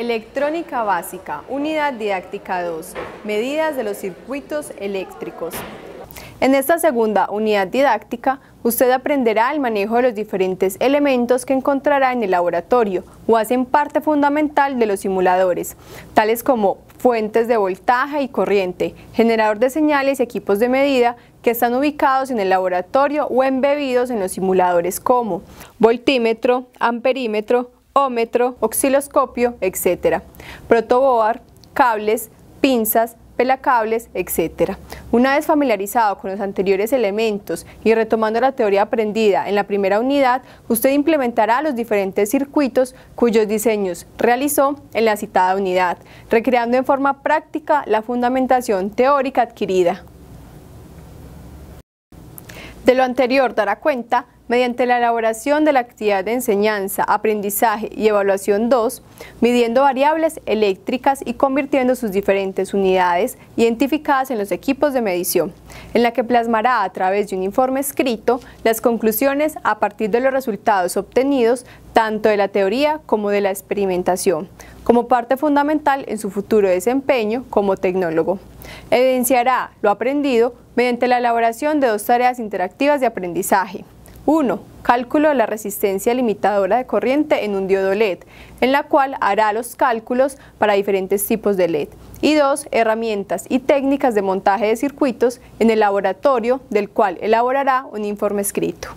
Electrónica básica, unidad didáctica 2, medidas de los circuitos eléctricos. En esta segunda unidad didáctica, usted aprenderá el manejo de los diferentes elementos que encontrará en el laboratorio o hacen parte fundamental de los simuladores, tales como fuentes de voltaje y corriente, generador de señales y equipos de medida que están ubicados en el laboratorio o embebidos en los simuladores como voltímetro, amperímetro, ómetro, osciloscopio, etcétera, Protoboard, cables, pinzas, pelacables, etc. Una vez familiarizado con los anteriores elementos y retomando la teoría aprendida en la primera unidad, usted implementará los diferentes circuitos cuyos diseños realizó en la citada unidad, recreando en forma práctica la fundamentación teórica adquirida. De lo anterior dará cuenta mediante la elaboración de la actividad de enseñanza, aprendizaje y evaluación 2, midiendo variables eléctricas y convirtiendo sus diferentes unidades identificadas en los equipos de medición, en la que plasmará a través de un informe escrito las conclusiones a partir de los resultados obtenidos tanto de la teoría como de la experimentación, como parte fundamental en su futuro desempeño como tecnólogo. Evidenciará lo aprendido mediante la elaboración de dos tareas interactivas de aprendizaje. 1. Cálculo de la resistencia limitadora de corriente en un diodo LED, en la cual hará los cálculos para diferentes tipos de LED. Y 2. Herramientas y técnicas de montaje de circuitos en el laboratorio, del cual elaborará un informe escrito.